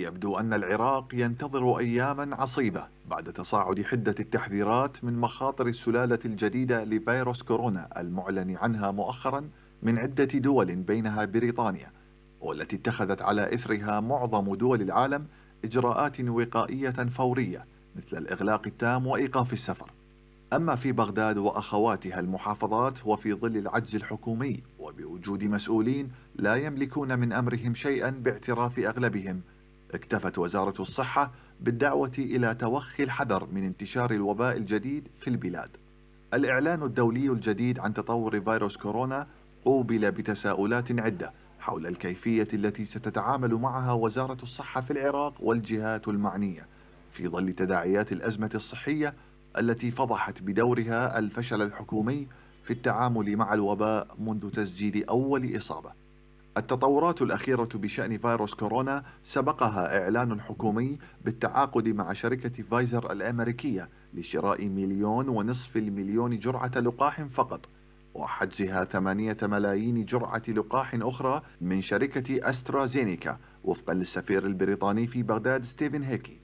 يبدو أن العراق ينتظر أياما عصيبة بعد تصاعد حدة التحذيرات من مخاطر السلالة الجديدة لفيروس كورونا المعلن عنها مؤخرا من عدة دول بينها بريطانيا والتي اتخذت على إثرها معظم دول العالم إجراءات وقائية فورية مثل الإغلاق التام وإيقاف السفر أما في بغداد وأخواتها المحافظات وفي ظل العجز الحكومي وبوجود مسؤولين لا يملكون من أمرهم شيئا باعتراف أغلبهم اكتفت وزارة الصحة بالدعوة إلى توخي الحذر من انتشار الوباء الجديد في البلاد. الإعلان الدولي الجديد عن تطور فيروس كورونا قوبل بتساؤلات عدة حول الكيفية التي ستتعامل معها وزارة الصحة في العراق والجهات المعنية في ظل تداعيات الأزمة الصحية التي فضحت بدورها الفشل الحكومي في التعامل مع الوباء منذ تسجيل أول إصابة. التطورات الأخيرة بشأن فيروس كورونا سبقها إعلان حكومي بالتعاقد مع شركة فايزر الأمريكية لشراء مليون ونصف المليون جرعة لقاح فقط وحجزها ثمانية ملايين جرعة لقاح أخرى من شركة أسترازينيكا وفقا للسفير البريطاني في بغداد ستيفن هيكي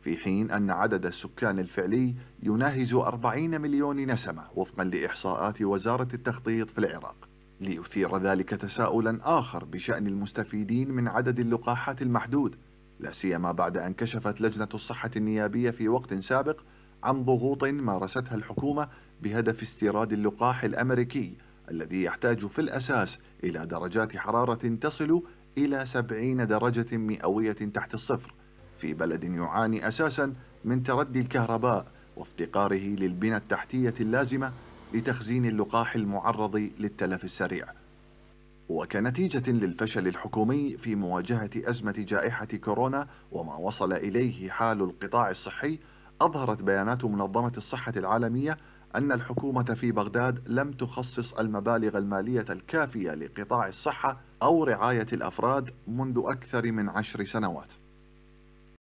في حين أن عدد السكان الفعلي يناهز 40 مليون نسمة وفقا لإحصاءات وزارة التخطيط في العراق ليثير ذلك تساؤلا آخر بشأن المستفيدين من عدد اللقاحات المحدود لا سيما بعد أن كشفت لجنة الصحة النيابية في وقت سابق عن ضغوط مارستها الحكومة بهدف استيراد اللقاح الأمريكي الذي يحتاج في الأساس إلى درجات حرارة تصل إلى 70 درجة مئوية تحت الصفر في بلد يعاني أساسا من تردي الكهرباء وافتقاره للبنى التحتية اللازمة لتخزين اللقاح المعرض للتلف السريع وكنتيجة للفشل الحكومي في مواجهة أزمة جائحة كورونا وما وصل إليه حال القطاع الصحي أظهرت بيانات منظمة الصحة العالمية أن الحكومة في بغداد لم تخصص المبالغ المالية الكافية لقطاع الصحة أو رعاية الأفراد منذ أكثر من عشر سنوات